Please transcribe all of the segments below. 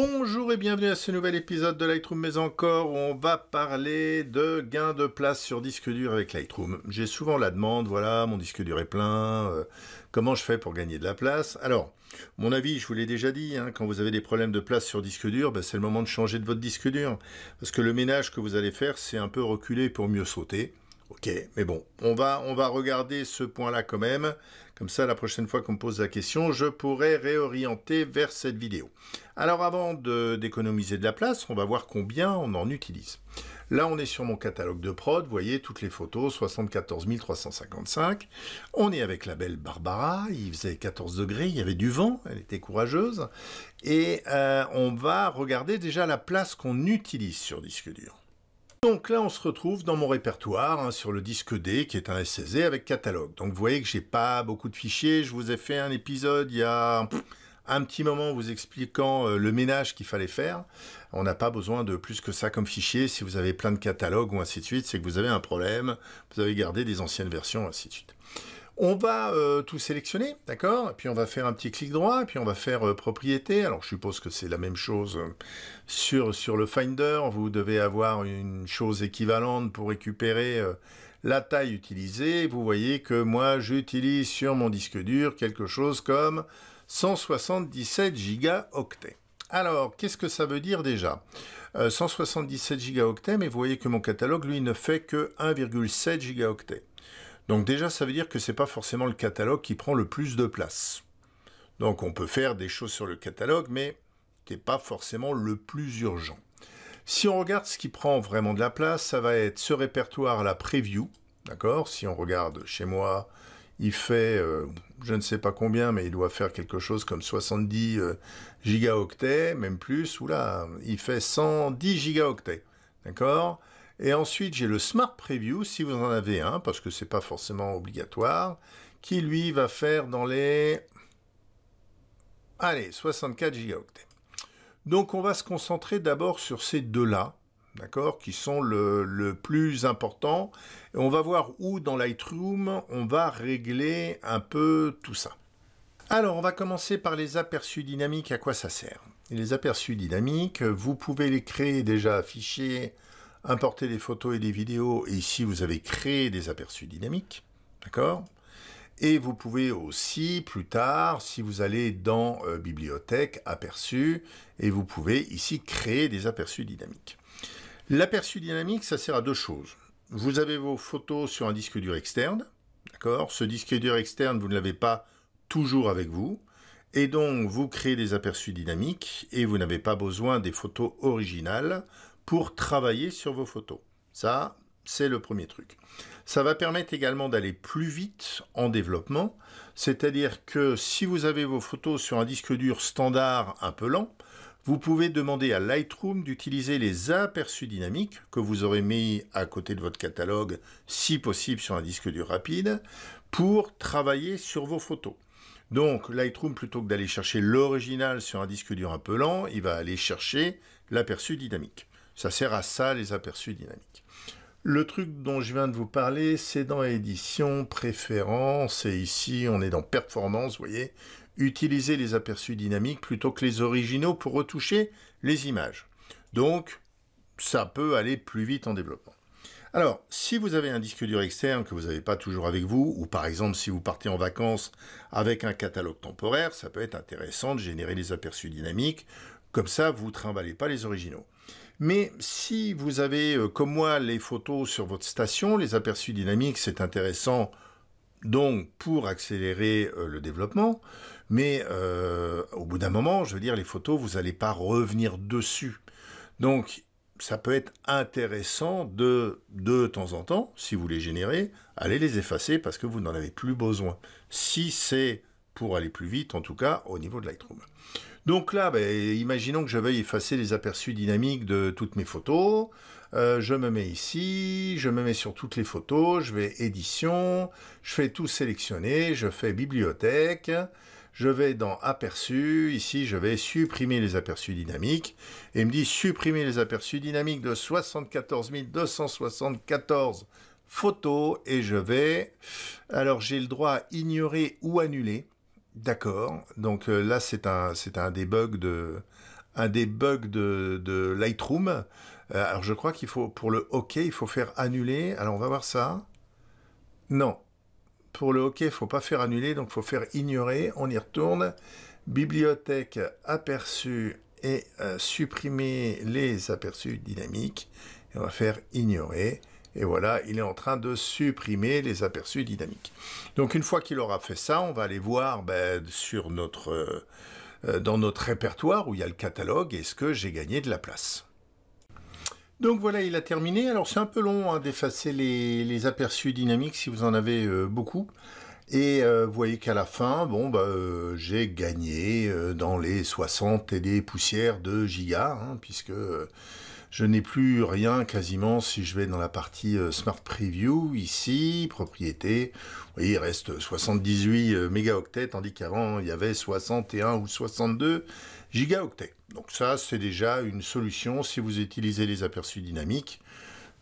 Bonjour et bienvenue à ce nouvel épisode de Lightroom mais encore on va parler de gain de place sur disque dur avec Lightroom. J'ai souvent la demande, voilà mon disque dur est plein, euh, comment je fais pour gagner de la place Alors, mon avis, je vous l'ai déjà dit, hein, quand vous avez des problèmes de place sur disque dur, ben, c'est le moment de changer de votre disque dur, parce que le ménage que vous allez faire c'est un peu reculer pour mieux sauter. Ok, mais bon, on va, on va regarder ce point-là quand même. Comme ça, la prochaine fois qu'on me pose la question, je pourrai réorienter vers cette vidéo. Alors avant d'économiser de, la place, on va voir combien on en utilise. Là, on est sur mon catalogue de prod, vous voyez toutes les photos, 74 355. On est avec la belle Barbara, il faisait 14 degrés, il y avait du vent, elle était courageuse. Et euh, on va regarder déjà la place qu'on utilise sur disque dur. Donc là, on se retrouve dans mon répertoire hein, sur le disque D, qui est un SSD avec catalogue. Donc vous voyez que j'ai pas beaucoup de fichiers. Je vous ai fait un épisode il y a un petit moment vous expliquant euh, le ménage qu'il fallait faire. On n'a pas besoin de plus que ça comme fichier. Si vous avez plein de catalogues ou ainsi de suite, c'est que vous avez un problème. Vous avez gardé des anciennes versions, ainsi de suite. On va euh, tout sélectionner, d'accord Puis on va faire un petit clic droit, puis on va faire euh, propriété. Alors je suppose que c'est la même chose euh, sur, le Finder. Vous devez avoir une chose équivalente pour récupérer la taille utilisée. Vous voyez que moi j'utilise sur mon disque dur quelque chose comme 177 gigaoctets. Alors, qu'est-ce que ça veut dire déjà 177 gigaoctets, mais vous voyez que mon catalogue, lui, ne fait que 1,7 gigaoctets. Donc déjà, ça veut dire que ce n'est pas forcément le catalogue qui prend le plus de place. Donc on peut faire des choses sur le catalogue, mais ce n'est pas forcément le plus urgent. Si on regarde ce qui prend vraiment de la place, ça va être ce répertoire à la preview. D'accord Si on regarde chez moi, il fait, euh, je ne sais pas combien, mais il doit faire quelque chose comme 70 euh, gigaoctets, même plus. Oula, il fait 110 gigaoctets. D'accord et ensuite, j'ai le Smart Preview, si vous en avez un, parce que ce n'est pas forcément obligatoire, qui lui va faire dans les... Allez, 64 gigaoctets. Donc on va se concentrer d'abord sur ces deux-là, d'accord, qui sont le, plus important. Et on va voir où dans Lightroom on va régler un peu tout ça. Alors on va commencer par les aperçus dynamiques, à quoi ça sert Les aperçus dynamiques, vous pouvez les créer déjà affichés importer des photos et des vidéos, et ici vous avez créé des aperçus dynamiques, d'accord Et vous pouvez aussi, plus tard, si vous allez dans euh, Bibliothèque, Aperçus, et vous pouvez ici créer des aperçus dynamiques. L'aperçu dynamique, ça sert à deux choses. Vous avez vos photos sur un disque dur externe, d'accord Ce disque dur externe, vous ne l'avez pas toujours avec vous, et donc, vous créez des aperçus dynamiques et vous n'avez pas besoin des photos originales pour travailler sur vos photos. Ça, c'est le premier truc. Ça va permettre également d'aller plus vite en développement, c'est-à-dire que si vous avez vos photos sur un disque dur standard un peu lent, vous pouvez demander à Lightroom d'utiliser les aperçus dynamiques que vous aurez mis à côté de votre catalogue, si possible sur un disque dur rapide, pour travailler sur vos photos. Donc Lightroom, plutôt que d'aller chercher l'original sur un disque dur un peu lent, il va aller chercher l'aperçu dynamique. Ça sert à ça, les aperçus dynamiques. Le truc dont je viens de vous parler, c'est dans édition, préférence, et ici on est dans performance, vous voyez, utiliser les aperçus dynamiques plutôt que les originaux pour retoucher les images. Donc, ça peut aller plus vite en développement. Alors, si vous avez un disque dur externe que vous n'avez pas toujours avec vous, ou par exemple si vous partez en vacances avec un catalogue temporaire, ça peut être intéressant de générer les aperçus dynamiques. Comme ça, vous ne trimballez pas les originaux. Mais si vous avez, euh, comme moi, les photos sur votre station, les aperçus dynamiques, c'est intéressant donc pour accélérer euh, le développement. Mais euh, au bout d'un moment, je veux dire, les photos, vous n'allez pas revenir dessus. Donc, ça peut être intéressant de, de temps en temps, si vous les générez, allez les effacer parce que vous n'en avez plus besoin. Si c'est pour aller plus vite, en tout cas au niveau de Lightroom. Donc là, ben, imaginons que je veuille effacer les aperçus dynamiques de toutes mes photos. Euh, je me mets ici, je me mets sur toutes les photos, je vais édition, je fais tout sélectionner, je fais bibliothèque, je vais dans aperçu, ici je vais supprimer les aperçus dynamiques, et il me dit supprimer les aperçus dynamiques de 74 274 photos, et je vais, alors j'ai le droit à ignorer ou annuler, D'accord. Donc euh, là, c'est un, c'est un des de, un de, de Lightroom. Euh, alors je crois qu'il faut, pour le OK, il faut faire annuler. Alors on va voir ça. Non. Pour le OK, il faut pas faire annuler, donc il faut faire ignorer. On y retourne. Bibliothèque aperçu et euh, supprimer les aperçus dynamiques. Et on va faire ignorer. Et voilà, il est en train de supprimer les aperçus dynamiques. Donc une fois qu'il aura fait ça, on va aller voir ben, sur notre, euh, euh, dans notre répertoire où il y a le catalogue, est-ce que j'ai gagné de la place donc voilà, il a terminé. Alors c'est un peu long hein, d'effacer les, aperçus dynamiques si vous en avez euh, beaucoup. Et vous voyez qu'à la fin, bon, bah, j'ai gagné dans les 60 et des poussières de giga, hein, puisque je n'ai plus rien quasiment si je vais dans la partie euh, Smart Preview, ici, propriété. Vous voyez, il reste 78 euh, mégaoctets, tandis qu'avant, il y avait 61 ou 62 gigaoctets. Donc ça, c'est déjà une solution si vous utilisez les aperçus dynamiques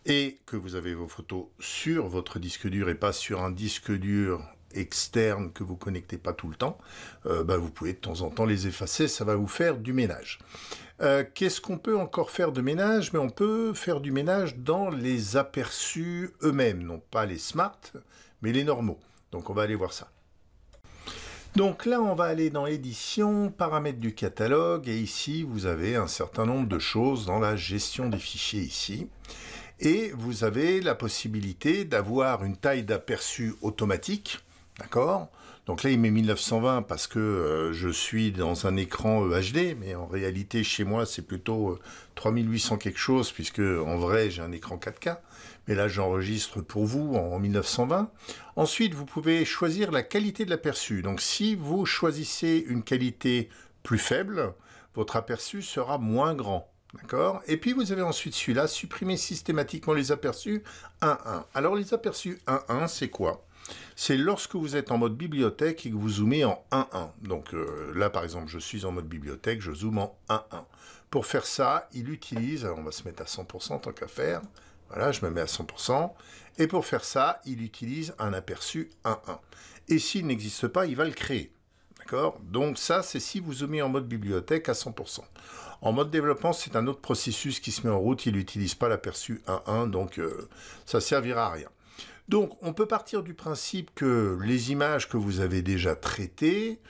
et que vous avez vos photos sur votre disque dur et pas sur un disque dur externes que vous connectez pas tout le temps, euh, bah, vous pouvez de temps en temps les effacer, ça va vous faire du ménage. Euh, qu'est-ce qu'on peut encore faire de ménage Mais on peut faire du ménage dans les aperçus eux-mêmes, non pas les smart, mais les normaux. Donc on va aller voir ça. Donc là, on va aller dans édition, paramètres du catalogue, et ici, vous avez un certain nombre de choses dans la gestion des fichiers ici. Et vous avez la possibilité d'avoir une taille d'aperçu automatique. D'accord Donc là, il met 1920 parce que euh, je suis dans un écran HD, euh, mais en réalité, chez moi, c'est plutôt 3800 euh, quelque chose, puisque en vrai, j'ai un écran 4K. Mais là, j'enregistre pour vous en 1920. Ensuite, vous pouvez choisir la qualité de l'aperçu. Donc si vous choisissez une qualité plus faible, votre aperçu sera moins grand. D'accord Et puis vous avez ensuite celui-là, supprimer systématiquement les aperçus 1-1. Alors les aperçus 1-1, c'est quoi c'est lorsque vous êtes en mode bibliothèque et que vous zoomez en 1-1. Donc euh, là, par exemple, je suis en mode bibliothèque, je zoome en 1-1. Pour faire ça, il utilise, alors on va se mettre à 100% tant qu'à faire, voilà, je me mets à 100%, et pour faire ça, il utilise un aperçu 1-1. Et s'il n'existe pas, il va le créer. D'accord Donc ça, c'est si vous zoomez en mode bibliothèque à 100%. En mode développement, c'est un autre processus qui se met en route, il n'utilise pas l'aperçu 1-1, donc ça euh, ça servira à rien. Donc on peut partir du principe que les images que vous avez déjà traitées,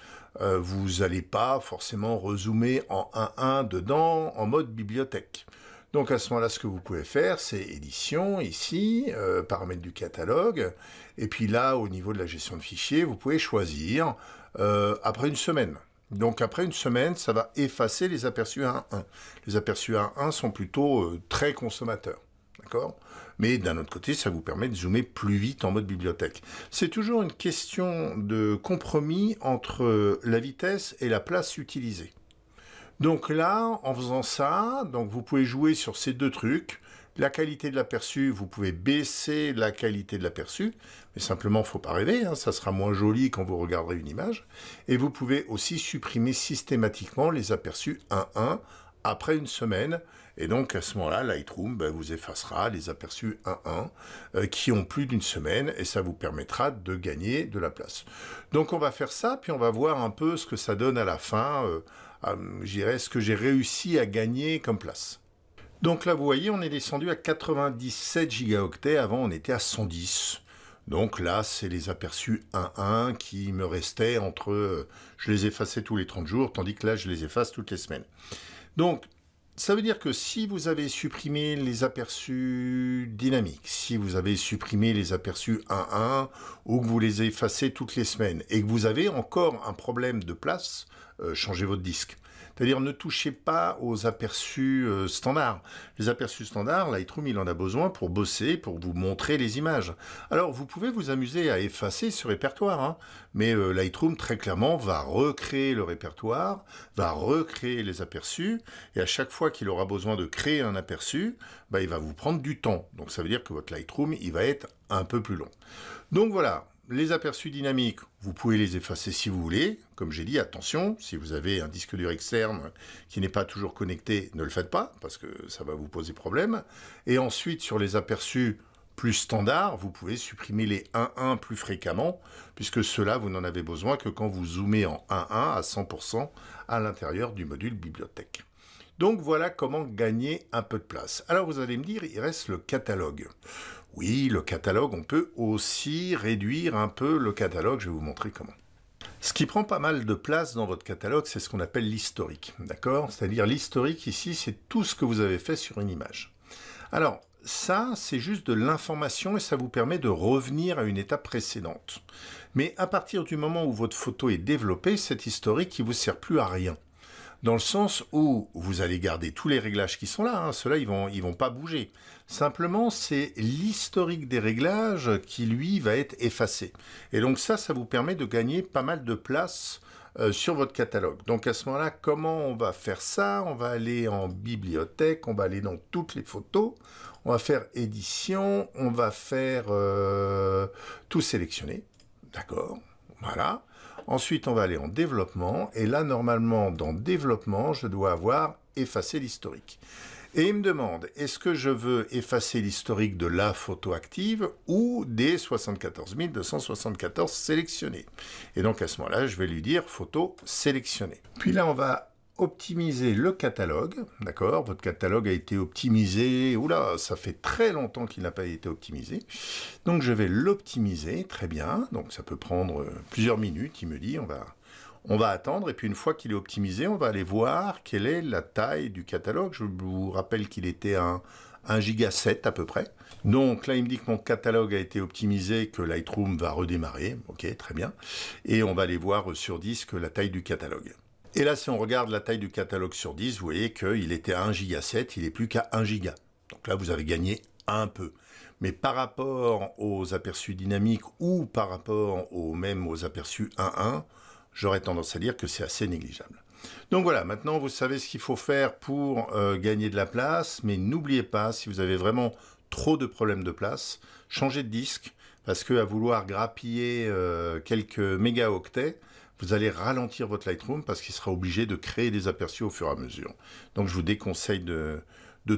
euh, vous n'allez pas forcément rezoomer en 1-1 dedans en mode bibliothèque. Donc à ce moment-là, ce que vous pouvez faire, c'est édition ici, euh, paramètres du catalogue, et puis là, au niveau de la gestion de fichiers, vous pouvez choisir euh, après une semaine. Donc après une semaine, ça va effacer les aperçus 1-1. Les aperçus 1-1 sont plutôt très consommateurs. D'accord mais d'un autre côté, ça vous permet de zoomer plus vite en mode bibliothèque. C'est toujours une question de compromis entre euh, la vitesse et la place utilisée. Donc là, en faisant ça, donc vous pouvez jouer sur ces deux trucs. La qualité de l'aperçu, vous pouvez baisser la qualité de l'aperçu, mais simplement, il faut pas rêver, hein, ça sera moins joli quand vous regarderez une image. Et vous pouvez aussi supprimer systématiquement les aperçus 1-1 après une semaine, et donc à ce moment-là, Lightroom bah, vous effacera les aperçus 1-1 euh, qui ont plus d'une semaine et ça vous permettra de gagner de la place. Donc on va faire ça, puis on va voir un peu ce que ça donne à la fin, euh, je dirais ce que j'ai réussi à gagner comme place. Donc là, vous voyez, on est descendu à 97 gigaoctets. Avant, on était à 110. Donc là, c'est les aperçus 1-1 qui me restaient entre... Euh, je les effaçais tous les 30 jours, tandis que là, je les efface toutes les semaines. Donc, ça veut dire que si vous avez supprimé les aperçus dynamiques, si vous avez supprimé les aperçus 1-1 ou que vous les effacez toutes les semaines et que vous avez encore un problème de place, euh, changez votre disque. C'est-à-dire ne touchez pas aux aperçus euh, standards. Les aperçus standards, Lightroom, il en a besoin pour bosser, pour vous montrer les images. Alors vous pouvez vous amuser à effacer ce répertoire, hein. mais euh, Lightroom, très clairement, va recréer le répertoire, va recréer les aperçus, et à chaque fois qu'il aura besoin de créer un aperçu, bah, il va vous prendre du temps. Donc ça veut dire que votre Lightroom, il va être un peu plus long. Donc voilà, les aperçus dynamiques, vous pouvez les effacer si vous voulez. Comme j'ai dit, attention, si vous avez un disque dur externe qui n'est pas toujours connecté, ne le faites pas, parce que ça va vous poser problème. Et ensuite, sur les aperçus plus standards, vous pouvez supprimer les 1-1 plus fréquemment, puisque cela, vous n'en avez besoin que quand vous zoomez en 1-1 à 100% à l'intérieur du module bibliothèque. Donc voilà comment gagner un peu de place. Alors vous allez me dire, il reste le catalogue. Oui, le catalogue, on peut aussi réduire un peu le catalogue, je vais vous montrer comment. Ce qui prend pas mal de place dans votre catalogue, c'est ce qu'on appelle l'historique, d'accord C'est-à-dire l'historique ici, c'est tout ce que vous avez fait sur une image. Alors, ça, c'est juste de l'information et ça vous permet de revenir à une étape précédente. Mais à partir du moment où votre photo est développée, cet historique, il vous sert plus à rien dans le sens où vous allez garder tous les réglages qui sont là, hein, ceux-là ils vont, ils vont pas bouger. Simplement, c'est l'historique des réglages qui lui va être effacé. Et donc ça, ça vous permet de gagner pas mal de place euh, sur votre catalogue. Donc à ce moment-là, comment on va faire ça On va aller en bibliothèque, on va aller dans toutes les photos, on va faire édition, on va faire euh, tout sélectionner. D'accord Voilà. Ensuite, on va aller en développement. Et là, normalement, dans développement, je dois avoir effacé l'historique. Et il me demande, est-ce que je veux effacer l'historique de la photo active ou des 74 274 sélectionnés Et donc à ce moment-là, je vais lui dire photo sélectionnée. Puis là, on va optimiser le catalogue, d'accord Votre catalogue a été optimisé, oula, ça fait très longtemps qu'il n'a pas été optimisé. Donc je vais l'optimiser, très bien. Donc ça peut prendre euh, plusieurs minutes, il me dit, on va, on va attendre, et puis une fois qu'il est optimisé, on va aller voir quelle est la taille du catalogue. Je vous rappelle qu'il était un 1 giga 7 à peu près. Donc là, il me dit que mon catalogue a été optimisé, que Lightroom va redémarrer. Ok, très bien. Et on va aller voir sur disque la taille du catalogue. Et là, si on regarde la taille du catalogue sur 10, vous voyez qu'il était à 1 giga il est plus qu'à 1 giga. Donc là, vous avez gagné un peu. Mais par rapport aux aperçus dynamiques ou par rapport aux même aux aperçus 1.1, j'aurais tendance à dire que c'est assez négligeable. Donc voilà, maintenant vous savez ce qu'il faut faire pour euh, gagner de la place, mais n'oubliez pas, si vous avez vraiment trop de problèmes de place, changez de disque, parce que à vouloir grappiller euh, quelques mégaoctets, vous allez ralentir votre Lightroom parce qu'il sera obligé de créer des aperçus au fur et à mesure. Donc je vous déconseille de,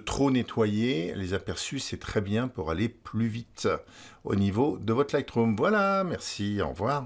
trop nettoyer. Les aperçus, c'est très bien pour aller plus vite au niveau de votre Lightroom. Voilà, merci, au revoir.